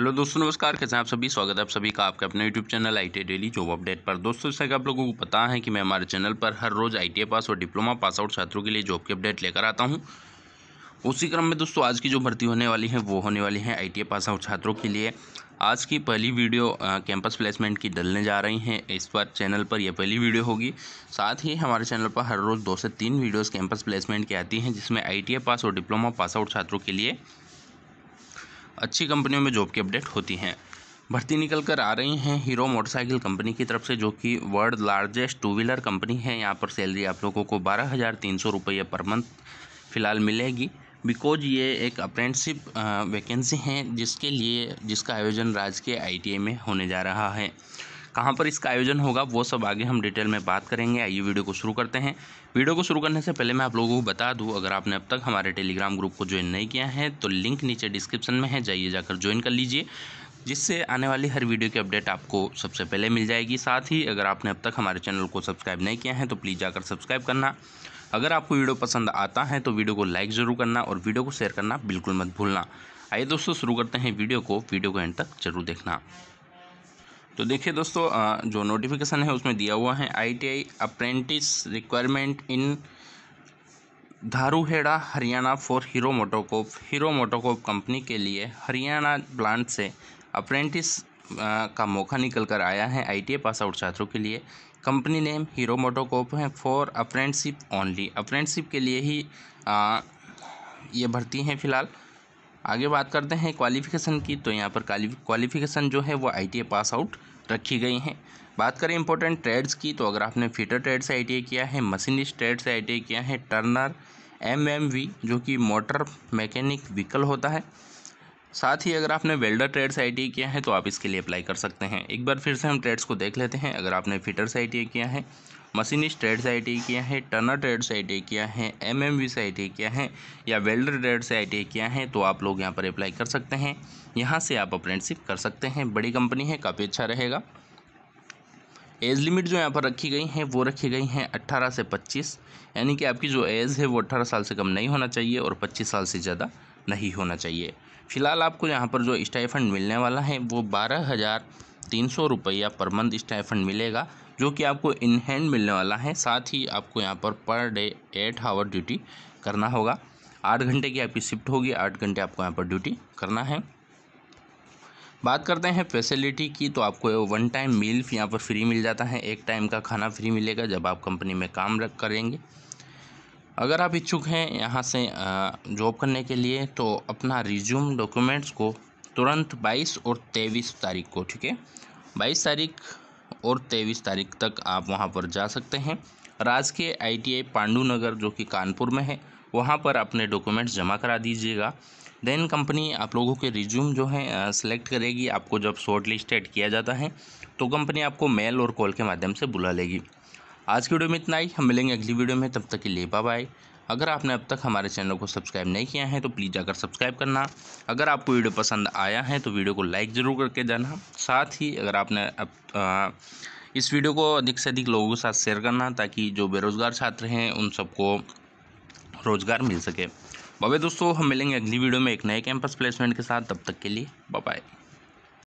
hello दोस्तों नमस्कार कैसे हैं आप सभी स्वागत है आप सभी का आपके अपने YouTube channel I T daily job update पर दोस्तों जैसा कि आप लोगों को पता है कि मैं हमारे चैनल पर हर रोज़ आई पास और डिप्लोमा पास आउट छात्रों के लिए जॉब की अपडेट लेकर आता हूं उसी क्रम में दोस्तों आज की जो भर्ती होने वाली है वो होने वाली है आई पास आउट छात्रों के लिए आज की पहली वीडियो कैंपस प्लेसमेंट की डलने जा रही हैं इस बार चैनल पर यह पहली वीडियो होगी साथ ही हमारे चैनल पर हर रोज़ दो से तीन वीडियोज कैंपस प्लेसमेंट की आती हैं जिसमें आई पास और डिप्लोमा पास आउट छात्रों के लिए अच्छी कंपनियों में जॉब की अपडेट होती हैं भर्ती निकल कर आ रही हैं हीरो मोटरसाइकिल कंपनी की तरफ से जो कि world largest two wheeler company है यहाँ पर सैलरी आप लोगों को बारह हज़ार तीन सौ रुपये पर मंथ फ़िलहाल मिलेगी बिकॉज ये एक अप्रेंटसिप वैकेंसी हैं जिसके लिए जिसका आयोजन राज्य के आई में होने जा रहा है कहाँ पर इसका आयोजन होगा वो सब आगे हम डिटेल में बात करेंगे आइए वीडियो को शुरू करते हैं वीडियो को शुरू करने से पहले मैं आप लोगों को बता दूँ अगर आपने अब तक हमारे टेलीग्राम ग्रुप को ज्वाइन नहीं किया है तो लिंक नीचे डिस्क्रिप्शन में है जाइए जाकर ज्वाइन कर लीजिए जिससे आने वाली हर वीडियो की अपडेट आपको सबसे पहले मिल जाएगी साथ ही अगर आपने अब तक हमारे चैनल को सब्सक्राइब नहीं किया है तो प्लीज़ जाकर सब्सक्राइब करना अगर आपको वीडियो पसंद आता है तो वीडियो को लाइक ज़रूर करना और वीडियो को शेयर करना बिल्कुल मत भूलना आइए दोस्तों शुरू करते हैं वीडियो को वीडियो को एंड तक जरूर देखना तो देखिए दोस्तों जो नोटिफिकेशन है उसमें दिया हुआ है ITI apprentice requirement in Dharuhera Haryana for Hero MotoCorp Hero MotoCorp company के लिए हरियाणा प्लांट से अप्रेंटिस का मौका निकल कर आया है आईटीआई पास आउट छात्रों के लिए कंपनी नेम हीरो मोटोकॉप है फॉर अप्रेंटशिप ओनली अप्रेंटशिप के लिए ही आ, ये भर्ती हैं फिलहाल आगे बात करते हैं क्वालिफ़िकेशन की तो यहाँ पर क्वालिफ़िकेशन जो है वो आई पास आउट रखी गई हैं बात करें इंपॉर्टेंट ट्रेड्स की तो अगर आपने फीटर ट्रेड से आई किया है मशीनिस्ट ट्रेड से आई किया है टर्नर एम एम वी जो कि मोटर मैकेनिक व्हीकल होता है साथ ही अगर आपने वेल्डर ट्रेड्स आई आई किया है तो आप इसके लिए अप्लाई कर सकते हैं एक बार फिर से हम ट्रेड्स को देख लेते हैं अगर आपने फिटर्स से आई किया है मशीनिस्ट ट्रेड्स आई आई किया है टर्नर ट्रेड्स आई आई किया है एम एम वी से आई किया है या वेल्डर ट्रेड से आई किया है तो आप लोग यहाँ पर अप्लाई कर सकते हैं यहाँ से आप अप्रेंटशिप कर सकते हैं बड़ी कंपनी है काफ़ी अच्छा रहेगा एज लिमिट जो यहाँ पर रखी गई हैं वो रखी गई हैं 18 से 25 यानी कि आपकी जो एज है वो 18 साल से कम नहीं होना चाहिए और 25 साल से ज़्यादा नहीं होना चाहिए फ़िलहाल आपको यहाँ पर जो स्टाइफंड मिलने वाला है वो बारह हज़ार तीन सौ रुपया पर मंथ स्टाइफंड मिलेगा जो कि आपको इन हैंड मिलने वाला है साथ ही आपको यहाँ पर per day at our duty करना होगा आठ घंटे की आपकी शिफ्ट होगी आठ घंटे आपको यहाँ पर ड्यूटी करना है बात करते हैं फैसिलिटी की तो आपको वन टाइम मील यहाँ पर फ्री मिल जाता है एक टाइम का खाना फ्री मिलेगा जब आप कंपनी में काम करेंगे अगर आप इच्छुक हैं यहाँ से जॉब करने के लिए तो अपना रिज्यूम डॉक्यूमेंट्स को तुरंत 22 और 23 तारीख को ठीक है 22 तारीख और 23 तारीख तक आप वहाँ पर जा सकते हैं राजकीय आईटीआई नगर जो कि कानपुर में है वहाँ पर अपने डॉक्यूमेंट्स जमा करा दीजिएगा देन कंपनी आप लोगों के रिज्यूम जो है सेलेक्ट करेगी आपको जब शॉर्ट लिस्टेड किया जाता है तो कंपनी आपको मेल और कॉल के माध्यम से बुला लेगी आज की वीडियो में इतना ही हम मिलेंगे अगली वीडियो में तब तक के लिए बाय अगर आपने अब तक हमारे चैनल को सब्सक्राइब नहीं किया है तो प्लीज़ जाकर सब्सक्राइब करना अगर आपको वीडियो पसंद आया है तो वीडियो को लाइक ज़रूर करके जाना साथ ही अगर आपने अब आ, इस वीडियो को अधिक से अधिक लोगों के साथ शेयर करना ताकि जो बेरोज़गार छात्र हैं उन सबको रोज़गार मिल सके बबे दोस्तों हम मिलेंगे अगली वीडियो में एक नए कैंपस प्लेसमेंट के साथ तब तक के लिए बाय